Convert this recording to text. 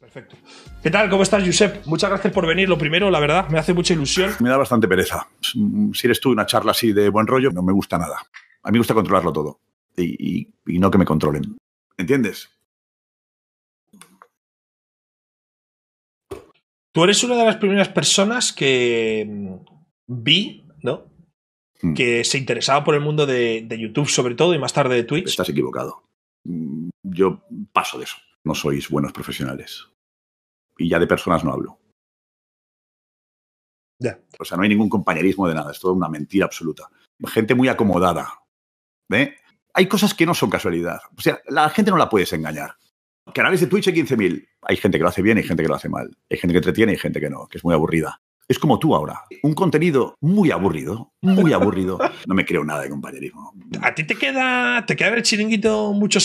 Perfecto. ¿Qué tal? ¿Cómo estás, Josep? Muchas gracias por venir. Lo primero, la verdad, me hace mucha ilusión. Me da bastante pereza. Si eres tú una charla así de buen rollo, no me gusta nada. A mí me gusta controlarlo todo y, no que me controlen. ¿Entiendes? Tú eres una de las primeras personas que mm, vi, ¿no? Mm. Que se interesaba por el mundo de, de YouTube, sobre todo, y más tarde de Twitch. Estás equivocado. Mm, yo paso de eso no sois buenos profesionales. Y ya de personas no hablo. O sea, no hay ningún compañerismo de nada, es toda una mentira absoluta. Gente muy acomodada. ¿eh? Hay cosas que no son casualidad. O sea, la gente no la puedes engañar. Canales de Twitch hay 15.000. Hay gente que lo hace bien, y gente que lo hace mal. Hay gente que entretiene, y gente que no, que es muy aburrida. Es como tú ahora. Un contenido muy aburrido, muy aburrido. No me creo nada de compañerismo. ¿A ti te queda, te queda el chiringuito muchos años?